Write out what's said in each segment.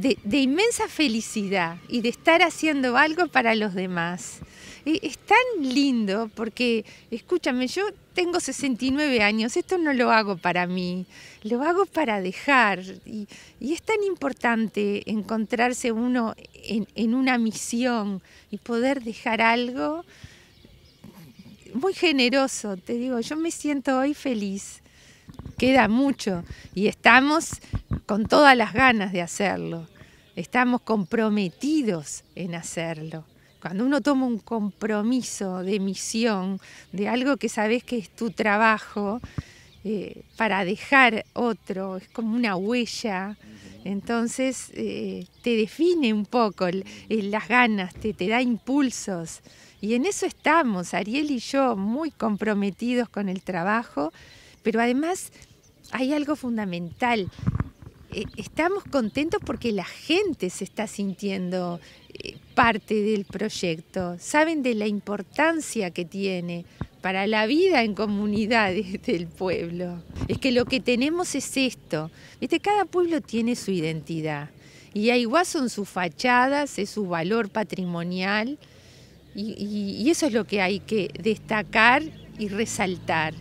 de, inmensa felicidad y de estar haciendo algo para los demás. Es tan lindo porque, escúchame, yo tengo 69 años, esto no lo hago para mí, lo hago para dejar. Y, es tan importante encontrarse uno en una misión y poder dejar algo muy generoso, te digo, yo me siento hoy feliz. Queda mucho y estamos con todas las ganas de hacerlo. Estamos comprometidos en hacerlo. Cuando uno toma un compromiso de misión, de algo que sabes que es tu trabajo, eh, para dejar otro, es como una huella, entonces eh, te define un poco las ganas, te da impulsos. Y en eso estamos, Ariel y yo, muy comprometidos con el trabajo, pero además hay algo fundamental eh, estamos contentos porque la gente se está sintiendo eh, parte del proyecto, saben de la importancia que tiene para la vida en comunidades del pueblo. Es que lo que tenemos es esto, cada pueblo tiene su identidad y igual son sus fachadas, es su valor patrimonial y eso es lo que hay que destacar y resaltar.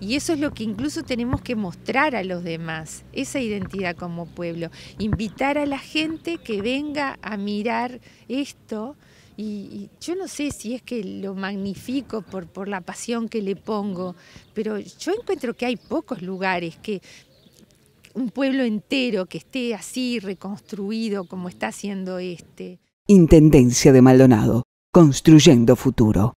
Y eso es lo que incluso tenemos que mostrar a los demás, esa identidad como pueblo. Invitar a la gente que venga a mirar esto. Y, yo no sé si es que lo magnifico por, por la pasión que le pongo, pero yo encuentro que hay pocos lugares que un pueblo entero que esté así reconstruido como está haciendo este. Intendencia de Maldonado, construyendo futuro.